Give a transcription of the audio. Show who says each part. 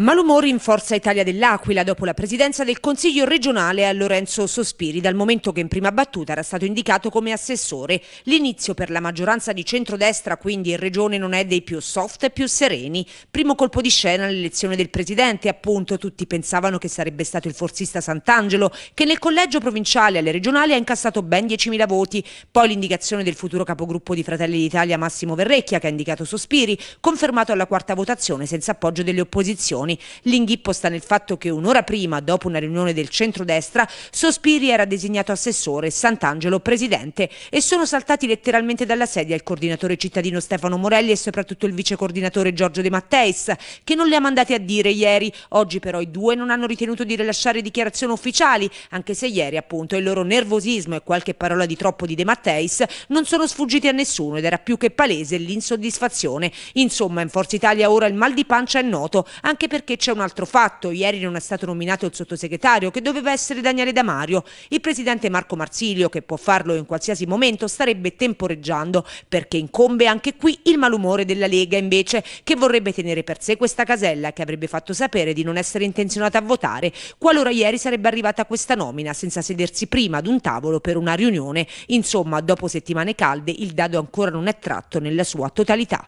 Speaker 1: Malumori in Forza Italia dell'Aquila dopo la presidenza del Consiglio regionale a Lorenzo Sospiri, dal momento che in prima battuta era stato indicato come assessore. L'inizio per la maggioranza di centrodestra, quindi in regione, non è dei più soft e più sereni. Primo colpo di scena l'elezione del presidente, appunto tutti pensavano che sarebbe stato il forzista Sant'Angelo, che nel collegio provinciale alle regionali ha incassato ben 10.000 voti. Poi l'indicazione del futuro capogruppo di Fratelli d'Italia Massimo Verrecchia, che ha indicato Sospiri, confermato alla quarta votazione senza appoggio delle opposizioni elezioni. L'inghippo sta nel fatto che un'ora prima, dopo una riunione del centrodestra, Sospiri era designato assessore Sant'Angelo presidente e sono saltati letteralmente dalla sedia il coordinatore cittadino Stefano Morelli e soprattutto il vice coordinatore Giorgio De Matteis, che non le ha mandati a dire ieri. Oggi però i due non hanno ritenuto di rilasciare dichiarazioni ufficiali, anche se ieri appunto il loro nervosismo e qualche parola di troppo di De Matteis non sono sfuggiti a nessuno ed era più che palese l'insoddisfazione. Insomma, in Forza Italia ora il mal di pancia è noto, anche per perché c'è un altro fatto. Ieri non è stato nominato il sottosegretario, che doveva essere Daniele Damario. Il presidente Marco Marsilio, che può farlo in qualsiasi momento, starebbe temporeggiando, perché incombe anche qui il malumore della Lega, invece, che vorrebbe tenere per sé questa casella, che avrebbe fatto sapere di non essere intenzionata a votare, qualora ieri sarebbe arrivata questa nomina, senza sedersi prima ad un tavolo per una riunione. Insomma, dopo settimane calde, il dado ancora non è tratto nella sua totalità.